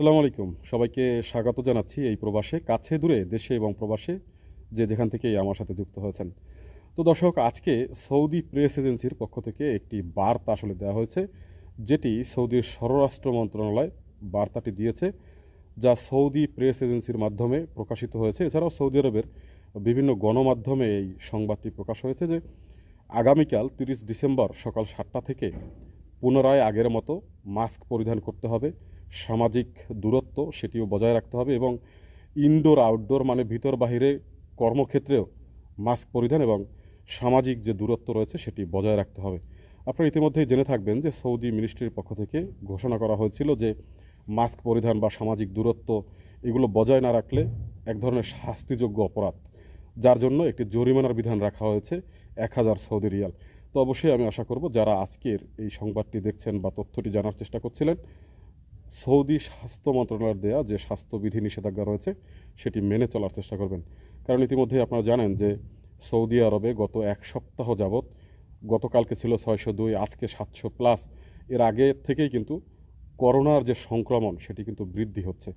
সালাম আলাইকুম সবাইকে স্বাগত জানাচ্ছি এই প্রবাসে কাছে দূরে দেশে এবং প্রবাসে যে যেখান থেকে আমার সাথে যুক্ত হয়েছেন তো দর্শক আজকে সৌদি প্রেস এজেন্সির পক্ষ থেকে একটি বার্তা আসলে দেওয়া হয়েছে যেটি সৌদির স্বরাষ্ট্র মন্ত্রণালয় বার্তাটি দিয়েছে যা সৌদি প্রেস এজেন্সির মাধ্যমে প্রকাশিত হয়েছে এছাড়াও সৌদি আরবের বিভিন্ন গণমাধ্যমে এই সংবাদটি প্রকাশ হয়েছে যে আগামীকাল তিরিশ ডিসেম্বর সকাল সাতটা থেকে পুনরায় আগের মতো মাস্ক পরিধান করতে হবে সামাজিক দূরত্ব সেটিও বজায় রাখতে হবে এবং ইনডোর আউটডোর মানে ভিতর বাহিরে কর্মক্ষেত্রেও মাস্ক পরিধান এবং সামাজিক যে দূরত্ব রয়েছে সেটি বজায় রাখতে হবে আপনারা ইতিমধ্যেই জেনে থাকবেন যে সৌদি মিনিস্ট্রির পক্ষ থেকে ঘোষণা করা হয়েছিল যে মাস্ক পরিধান বা সামাজিক দূরত্ব এগুলো বজায় না রাখলে এক ধরনের শাস্তিযোগ্য অপরাধ যার জন্য একটি জরিমানার বিধান রাখা হয়েছে এক হাজার সৌদি রিয়াল তো অবশ্যই আমি আশা করব যারা আজকের এই সংবাদটি দেখছেন বা তথ্যটি জানার চেষ্টা করছিলেন সৌদি স্বাস্থ্য মন্ত্রণালয়ের দেয়া যে স্বাস্থ্যবিধি নিষেধাজ্ঞা রয়েছে সেটি মেনে চলার চেষ্টা করবেন কারণ ইতিমধ্যে আপনারা জানেন যে সৌদি আরবে গত এক সপ্তাহ যাবৎ গতকালকে ছিল ছয়শো দুই আজকে সাতশো প্লাস এর আগে থেকেই কিন্তু করোনার যে সংক্রমণ সেটি কিন্তু বৃদ্ধি হচ্ছে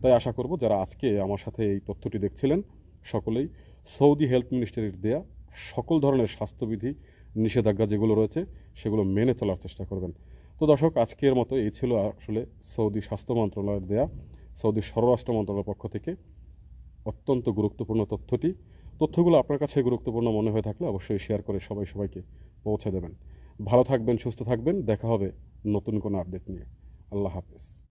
তাই আশা করব যারা আজকে আমার সাথে এই তথ্যটি দেখছিলেন সকলেই সৌদি হেলথ মিনিস্ট্রির দেয়া সকল ধরনের স্বাস্থ্যবিধি নিষেধাজ্ঞা যেগুলো রয়েছে সেগুলো মেনে চলার চেষ্টা করবেন তো দর্শক আজকের মতো এই ছিল আসলে সৌদি স্বাস্থ্য মন্ত্রণালয়ের দেয়া সৌদি স্বরাষ্ট্র মন্ত্রণালয়ের পক্ষ থেকে অত্যন্ত গুরুত্বপূর্ণ তথ্যটি তথ্যগুলো আপনার কাছে গুরুত্বপূর্ণ মনে হয়ে থাকলে অবশ্যই শেয়ার করে সবাই সবাইকে পৌঁছে দেবেন ভালো থাকবেন সুস্থ থাকবেন দেখা হবে নতুন কোনো আপডেট নিয়ে আল্লাহ হাফেজ